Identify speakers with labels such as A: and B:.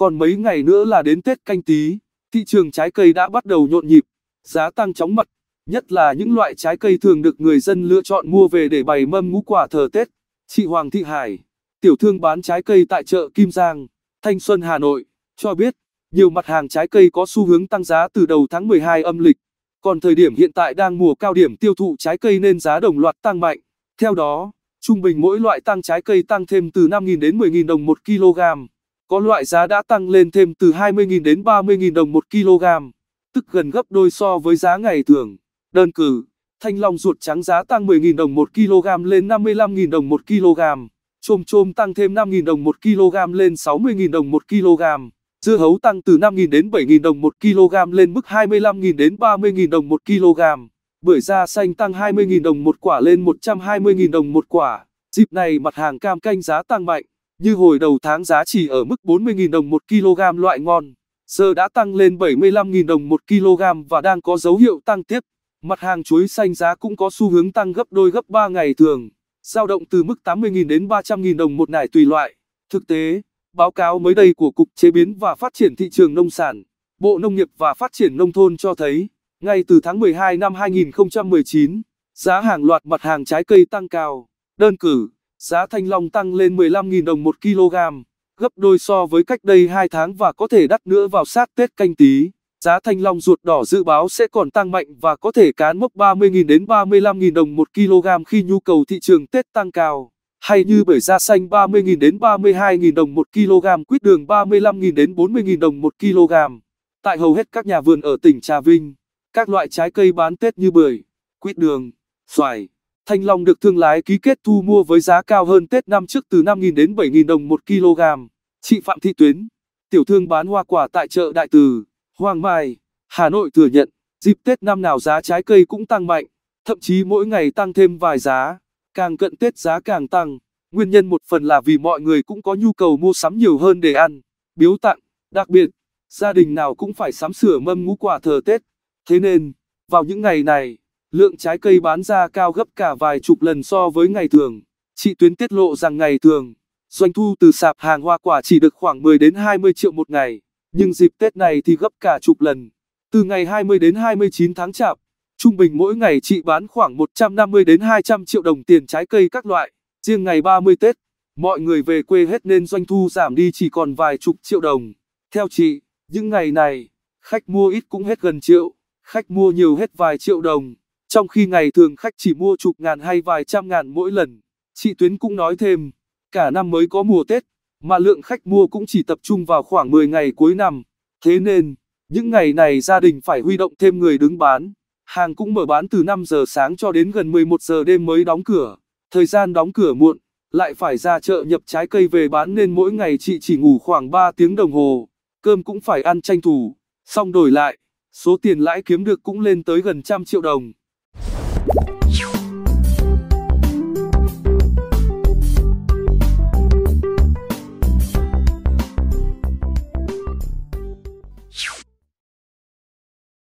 A: Còn mấy ngày nữa là đến Tết canh tí, thị trường trái cây đã bắt đầu nhộn nhịp, giá tăng chóng mặt, nhất là những loại trái cây thường được người dân lựa chọn mua về để bày mâm ngũ quả thờ Tết. Chị Hoàng Thị Hải, tiểu thương bán trái cây tại chợ Kim Giang, Thanh Xuân Hà Nội, cho biết nhiều mặt hàng trái cây có xu hướng tăng giá từ đầu tháng 12 âm lịch. Còn thời điểm hiện tại đang mùa cao điểm tiêu thụ trái cây nên giá đồng loạt tăng mạnh. Theo đó, trung bình mỗi loại tăng trái cây tăng thêm từ 5.000 đến 10.000 đồng một kg có loại giá đã tăng lên thêm từ 20.000 đến 30.000 đồng một kg, tức gần gấp đôi so với giá ngày thường. Đơn cử, thanh long ruột trắng giá tăng 10.000 đồng một kg lên 55.000 đồng một kg, chôm chôm tăng thêm 5.000 đồng một kg lên 60.000 đồng một kg, dưa hấu tăng từ 5.000 đến 7.000 đồng một kg lên mức 25.000 đến 30.000 đồng một kg, bưởi da xanh tăng 20.000 đồng một quả lên 120.000 đồng một quả. Dịp này mặt hàng cam canh giá tăng mạnh. Như hồi đầu tháng giá chỉ ở mức 40.000 đồng 1 kg loại ngon, giờ đã tăng lên 75.000 đồng 1 kg và đang có dấu hiệu tăng tiếp. Mặt hàng chuối xanh giá cũng có xu hướng tăng gấp đôi gấp 3 ngày thường, dao động từ mức 80.000 đến 300.000 đồng một nải tùy loại. Thực tế, báo cáo mới đây của Cục Chế biến và Phát triển Thị trường Nông sản, Bộ Nông nghiệp và Phát triển Nông thôn cho thấy, ngay từ tháng 12 năm 2019, giá hàng loạt mặt hàng trái cây tăng cao, đơn cử giá thanh long tăng lên 15.000 đồng 1 kg, gấp đôi so với cách đây 2 tháng và có thể đắt nữa vào sát Tết canh tí. Giá thanh long ruột đỏ dự báo sẽ còn tăng mạnh và có thể cán mốc 30.000 đến 35.000 đồng 1 kg khi nhu cầu thị trường Tết tăng cao. Hay như bưởi da xanh 30.000 đến 32.000 đồng 1 kg, quýt đường 35.000 đến 40.000 đồng 1 kg. Tại hầu hết các nhà vườn ở tỉnh Trà Vinh, các loại trái cây bán Tết như bưởi, quýt đường, xoài Thanh Long được thương lái ký kết thu mua với giá cao hơn Tết năm trước từ 5.000 đến 7.000 đồng 1 kg. Chị Phạm Thị Tuyến, tiểu thương bán hoa quả tại chợ Đại Từ, Hoàng Mai, Hà Nội thừa nhận, dịp Tết năm nào giá trái cây cũng tăng mạnh, thậm chí mỗi ngày tăng thêm vài giá, càng cận Tết giá càng tăng. Nguyên nhân một phần là vì mọi người cũng có nhu cầu mua sắm nhiều hơn để ăn, biếu tặng, đặc biệt, gia đình nào cũng phải sắm sửa mâm ngũ quả thờ Tết. Thế nên, vào những ngày này, lượng trái cây bán ra cao gấp cả vài chục lần so với ngày thường. Chị Tuyến tiết lộ rằng ngày thường, doanh thu từ sạp hàng hoa quả chỉ được khoảng 10 đến 20 triệu một ngày, nhưng dịp Tết này thì gấp cả chục lần. Từ ngày 20 đến 29 tháng Chạp, trung bình mỗi ngày chị bán khoảng 150 đến 200 triệu đồng tiền trái cây các loại. Riêng ngày 30 Tết, mọi người về quê hết nên doanh thu giảm đi chỉ còn vài chục triệu đồng. Theo chị, những ngày này, khách mua ít cũng hết gần triệu, khách mua nhiều hết vài triệu đồng. Trong khi ngày thường khách chỉ mua chục ngàn hay vài trăm ngàn mỗi lần, chị Tuyến cũng nói thêm, cả năm mới có mùa Tết, mà lượng khách mua cũng chỉ tập trung vào khoảng 10 ngày cuối năm. Thế nên, những ngày này gia đình phải huy động thêm người đứng bán. Hàng cũng mở bán từ 5 giờ sáng cho đến gần 11 giờ đêm mới đóng cửa. Thời gian đóng cửa muộn, lại phải ra chợ nhập trái cây về bán nên mỗi ngày chị chỉ ngủ khoảng 3 tiếng đồng hồ. Cơm cũng phải ăn tranh thủ. Xong đổi lại, số tiền lãi kiếm được cũng lên tới gần trăm triệu đồng.